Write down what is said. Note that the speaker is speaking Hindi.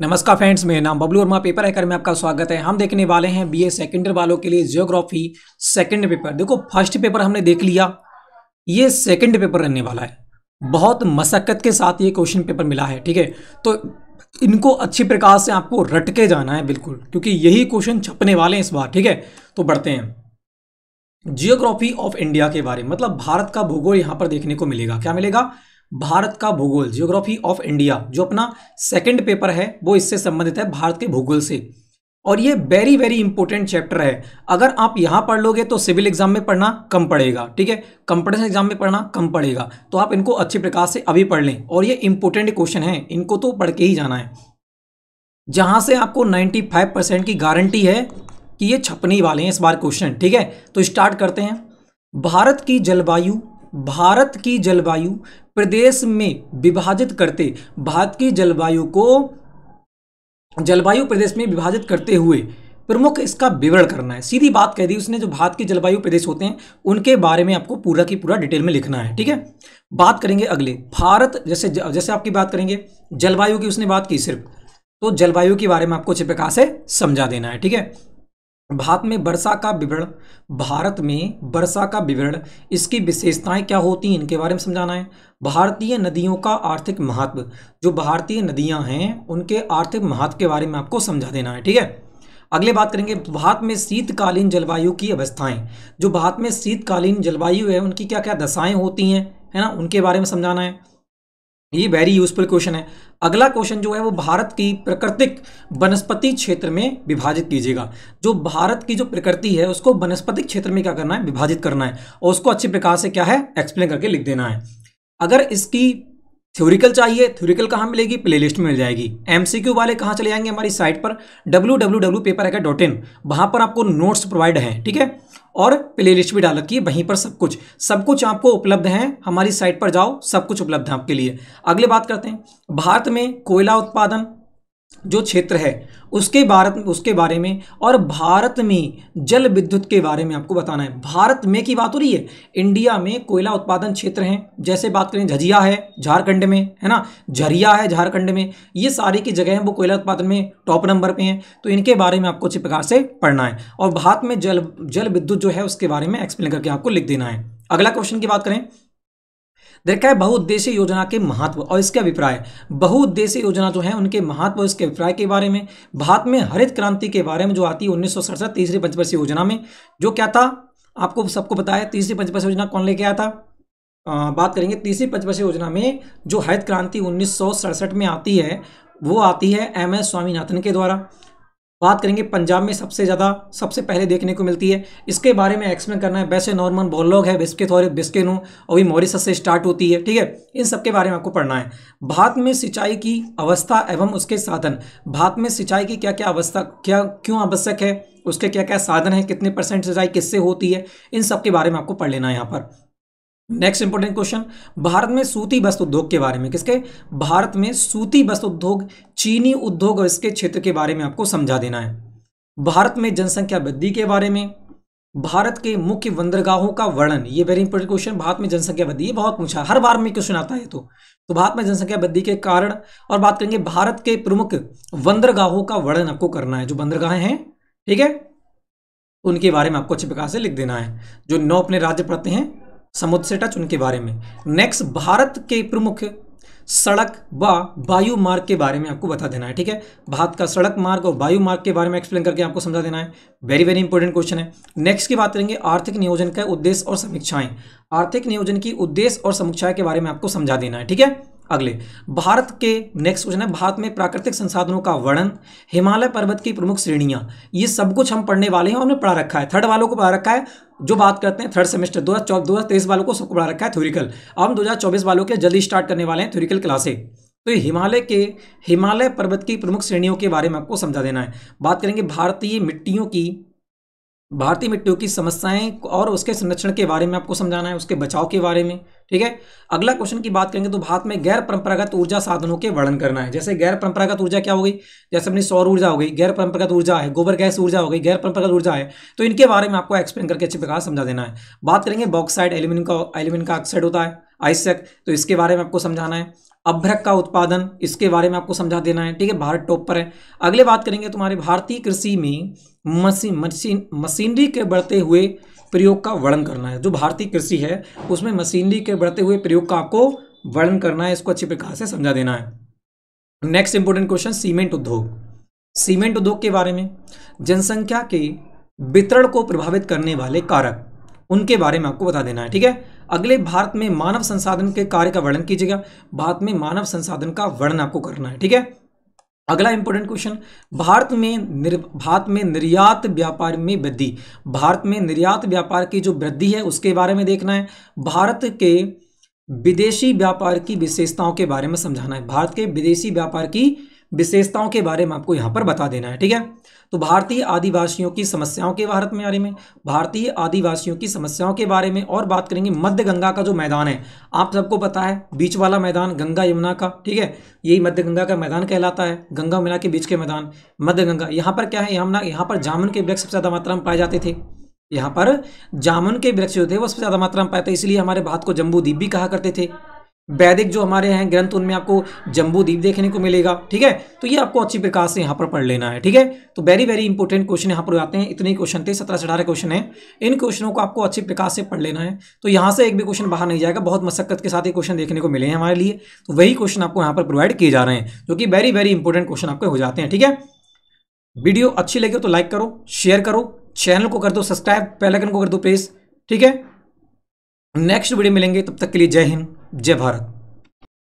नमस्कार फ्रेंड्स मेरा नाम बबलू वर्मा पेपर हैकर में आपका स्वागत है हम देखने वाले हैं बीए सेकेंडर वालों के लिए जियोग्राफी सेकेंड पेपर देखो फर्स्ट पेपर हमने देख लिया ये सेकेंड पेपर रहने वाला है बहुत मशक्क़त के साथ ये क्वेश्चन पेपर मिला है ठीक है तो इनको अच्छी प्रकार से आपको रट के जाना है बिल्कुल क्योंकि यही क्वेश्चन छपने वाले हैं इस बार ठीक है तो बढ़ते हैं जियोग्राफी ऑफ इंडिया के बारे में मतलब भारत का भूगोल यहाँ पर देखने को मिलेगा क्या मिलेगा भारत का भूगोल जियोग्राफी ऑफ इंडिया जो अपना सेकेंड पेपर है वो इससे संबंधित है भारत के भूगोल से और ये वेरी वेरी इंपॉर्टेंट चैप्टर है अगर आप यहाँ पढ़ लोगे तो सिविल एग्जाम में पढ़ना कम पड़ेगा ठीक है कंपटीशन एग्जाम में पढ़ना कम पड़ेगा तो आप इनको अच्छे प्रकार से अभी पढ़ लें और ये इंपॉर्टेंट क्वेश्चन है इनको तो पढ़ के ही जाना है जहाँ से आपको 95 परसेंट की गारंटी है कि ये छपने वाले हैं इस बार क्वेश्चन ठीक है तो स्टार्ट करते हैं भारत की जलवायु भारत की जलवायु प्रदेश में विभाजित करते भारत की जलवायु को जलवायु प्रदेश में विभाजित करते हुए प्रमुख इसका विवरण करना है सीधी बात कह दी उसने जो भारत के जलवायु प्रदेश होते हैं उनके बारे में आपको पूरा की पूरा डिटेल में लिखना है ठीक है बात करेंगे अगले भारत जैसे जैसे आपकी बात करेंगे जलवायु की उसने बात की सिर्फ तो जलवायु के बारे में आपको चिपका से समझा देना है ठीक है भारत में वर्षा का विवरण भारत में वर्षा का विवरण इसकी विशेषताएं क्या होती हैं इनके बारे में समझाना है भारतीय नदियों का आर्थिक महत्व जो भारतीय नदियां हैं उनके आर्थिक महत्व के बारे में आपको समझा देना है ठीक है अगले बात करेंगे भारत में शीतकालीन जलवायु की अवस्थाएं जो भारत में शीतकालीन जलवायु है उनकी क्या क्या दशाएं होती हैं है ना उनके बारे में समझाना है ये वेरी यूजफुल क्वेश्चन है अगला क्वेश्चन जो है वो भारत की प्राकृतिक वनस्पति क्षेत्र में विभाजित कीजिएगा जो भारत की जो प्रकृति है उसको वनस्पतिक क्षेत्र में क्या करना है विभाजित करना है और उसको अच्छे प्रकार से क्या है एक्सप्लेन करके लिख देना है अगर इसकी थ्योरिकल चाहिए थ्योरिकल कहाँ मिलेगी प्लेलिस्ट में मिल जाएगी एमसीक्यू वाले कहाँ चले जाएंगे हमारी साइट पर W W W paper hacker dot in वहाँ पर आपको नोट्स प्रोवाइड हैं ठीक है और प्लेलिस्ट भी डाल रखी है वहीं पर सब कुछ सब कुछ आपको उपलब्ध है हमारी साइट पर जाओ सब कुछ उपलब्ध है आपके लिए अगले बात करते हैं भारत में कोयला उत्पादन जो क्षेत्र है उसके भारत उसके बारे में और भारत में जल विद्युत के बारे में आपको बताना है भारत में की बात हो रही है इंडिया में कोयला उत्पादन क्षेत्र हैं जैसे बात करें झजिया है झारखंड में है ना झरिया है झारखंड में ये सारी की जगह हैं वो कोयला उत्पादन में टॉप नंबर पे हैं तो इनके बारे में आपको अच्छी प्रकार से पढ़ना है और भारत में जल जल विद्युत जो है उसके बारे में एक्सप्लेन करके आपको लिख देना है अगला क्वेश्चन की बात करें देखा है बहुउद्देशीय योजना के महत्व और इसके अभिप्राय बहुउद्देशीय योजना जो है उनके महत्व और इसके अभिप्राय के बारे में भारत में हरित क्रांति के बारे में जो आती है उन्नीस सौ तीसरी पंचवर्षीय योजना में जो क्या था आपको सबको बताया तीसरी पंचवर्षीय योजना कौन लेके आया था आ, बात करेंगे तीसरी पंचवर्षीय योजना में जो हरित क्रांति उन्नीस में आती है वो आती है एम एस स्वामीनाथन के द्वारा बात करेंगे पंजाब में सबसे ज़्यादा सबसे पहले देखने को मिलती है इसके बारे में एक्सप्लेन करना है वैसे नॉर्मल बॉलॉग है बिस्किट और बिस्किन हूँ और भी मॉरिसस से स्टार्ट होती है ठीक है इन सब के बारे में आपको पढ़ना है भारत में सिंचाई की अवस्था एवं उसके साधन भारत में सिंचाई की क्या क्या अवस्था क्या क्यों आवश्यक है उसके क्या क्या साधन है कितने परसेंट सिंचाई किससे होती है इन सब के बारे में आपको पढ़ लेना है यहाँ पर नेक्स्ट इंपॉर्टेंट क्वेश्चन भारत में सूती वस्त्र उद्योग के बारे में किसके भारत में सूती वस्त्र उद्योग चीनी उद्योग और इसके क्षेत्र के बारे में आपको समझा देना है भारत में जनसंख्या वृद्धि के बारे में भारत के मुख्य बंदरगाहों का वर्णन ये वेरी इंपॉर्टेंट क्वेश्चन भारत में जनसंख्या वृद्धि बहुत पूछा हर बार में क्वेश्चन आता है तो तो भारत में जनसंख्या वृद्धि के कारण और बात करेंगे भारत के प्रमुख बंदरगाहों का वर्णन आपको करना है जो बंदरगाहें हैं ठीक है उनके बारे में आपको अच्छे प्रकार से लिख देना है जो नौ अपने राज्य पढ़ते हैं चुन उनके बारे में नेक्स्ट भारत के प्रमुख सड़क व वायु मार्ग के बारे में आपको बता देना है ठीक है भारत का सड़क मार्ग और वायु मार्ग के बारे में एक्सप्लेन करके आपको समझा देना है वेरी वेरी इंपॉर्टेंट क्वेश्चन है नेक्स्ट की बात करेंगे आर्थिक नियोजन का उद्देश्य और समीक्षाएं आर्थिक नियोजन की उद्देश्य और समीक्षाएं के बारे में आपको समझा देना है ठीक है अगले भारत के नेक्स्ट क्वेश्चन है भारत में प्राकृतिक संसाधनों का वर्णन हिमालय पर्वत की प्रमुख श्रेणियां ये सब कुछ हम पढ़ने वाले हैं हमने पढ़ा रखा है थर्ड वालों को पढ़ा रखा है जो बात करते हैं थर्ड सेमेस्टर दो हज़ार दो हज़ार तेईस वालों को सबको पढ़ा रखा है थ्योरिकल अब हम दो हज़ार चौबीस वालों के जल्दी स्टार्ट करने वाले हैं थ्योरिकल क्लासे तो ये हिमालय के हिमालय पर्वत की प्रमुख श्रेणियों के बारे में आपको समझा देना है बात करेंगे भारतीय मिट्टियों की भारतीय मिट्टियों की समस्याएं और उसके संरक्षण के बारे में आपको समझाना है उसके बचाव के बारे में ठीक है अगला क्वेश्चन की बात करेंगे तो भारत में गैर परंपरागत ऊर्जा साधनों के वर्णन करना है जैसे गैर परंपरागत ऊर्जा क्या हो गई जैसे अपनी सौर ऊर्जा हो गई गैर परंपरागत ऊर्जा है गोबर गैस ऊर्जा हो गई गैर परंपरागत ऊर्जा है तो इनके बारे में आपको एक्सप्लेन करके अच्छी प्रकार समझा देना है बात करेंगे बॉक्साइड एल्यूमिनियम का एल्यूमिनियम का ऑक्साइड होता है आइसक तो इसके बारे में आपको समझाना है अभ्रक का उत्पादन इसके बारे में आपको समझा देना है ठीक है भारत टॉप पर है अगले बात करेंगे तुम्हारे भारतीय कृषि में मशीन मशीन मशीनरी के बढ़ते हुए प्रयोग का वर्णन करना है जो भारतीय कृषि है उसमें मशीनरी के बढ़ते हुए प्रयोग का आपको वर्णन करना है इसको अच्छी प्रकार से समझा देना है नेक्स्ट इंपोर्टेंट क्वेश्चन सीमेंट उद्योग सीमेंट उद्योग के बारे में जनसंख्या के वितरण को प्रभावित करने वाले कारक उनके बारे में आपको बता देना है ठीक है अगले भारत में मानव संसाधन के कार्य का वर्णन कीजिएगा भारत में मानव संसाधन का वर्णन आपको करना है ठीक है अगला इंपॉर्टेंट क्वेश्चन भारत में निर् भारत में निर्यात व्यापार में वृद्धि भारत में निर्यात व्यापार की जो वृद्धि है उसके बारे में देखना है भारत के विदेशी व्यापार की विशेषताओं के बारे में समझाना है भारत के विदेशी व्यापार की विशेषताओं के बारे में आपको यहाँ पर बता देना है ठीक है तो भारतीय आदिवासियों की समस्याओं के भारत में बारे में भारतीय आदिवासियों की समस्याओं के बारे में और बात करेंगे मध्य गंगा का जो मैदान है आप सबको पता है बीच वाला मैदान गंगा यमुना का ठीक है यही मध्य गंगा का मैदान कहलाता है गंगा यमुना के बीच के मैदान मध्य गंगा यहाँ पर क्या है यमुना यहाँ पर जामुन के वृक्ष सबसे ज़्यादा मात्रा में पाए जाते थे यहाँ पर जामुन के वृक्ष जो थे वो सबसे ज़्यादा मात्रा में पाए थे इसलिए हमारे भारत को जम्बू भी कहा करते थे वैदिक जो हमारे हैं ग्रंथ उनमें आपको जम्बूदीप देखने को मिलेगा ठीक है तो ये आपको अच्छी प्रकार से यहाँ पर पढ़ लेना है ठीक है तो वेरी वेरी इंपॉर्टेंट क्वेश्चन यहाँ पर आते हैं इतने क्वेश्चन थे सत्रह से अठारह क्वेश्चन है इन क्वेश्चनों को आपको अच्छी प्रकार से पढ़ लेना है तो यहाँ से एक भी क्वेश्चन बाहर नहीं जाएगा बहुत मशक्कत के साथ ये क्वेश्चन देखने को मिले हैं हमारे लिए तो वही क्वेश्चन आपको यहाँ पर प्रोवाइड किए जा रहे हैं जो कि वेरी वेरी इंपॉर्टेंट क्वेश्चन आपके हो जाते हैं ठीक है वीडियो अच्छी लगे तो लाइक करो शेयर करो चैनल को कर दो सब्सक्राइब पैलकन को कर दो प्लेस ठीक है नेक्स्ट वीडियो मिलेंगे तब तक के लिए जय हिंद जय भारत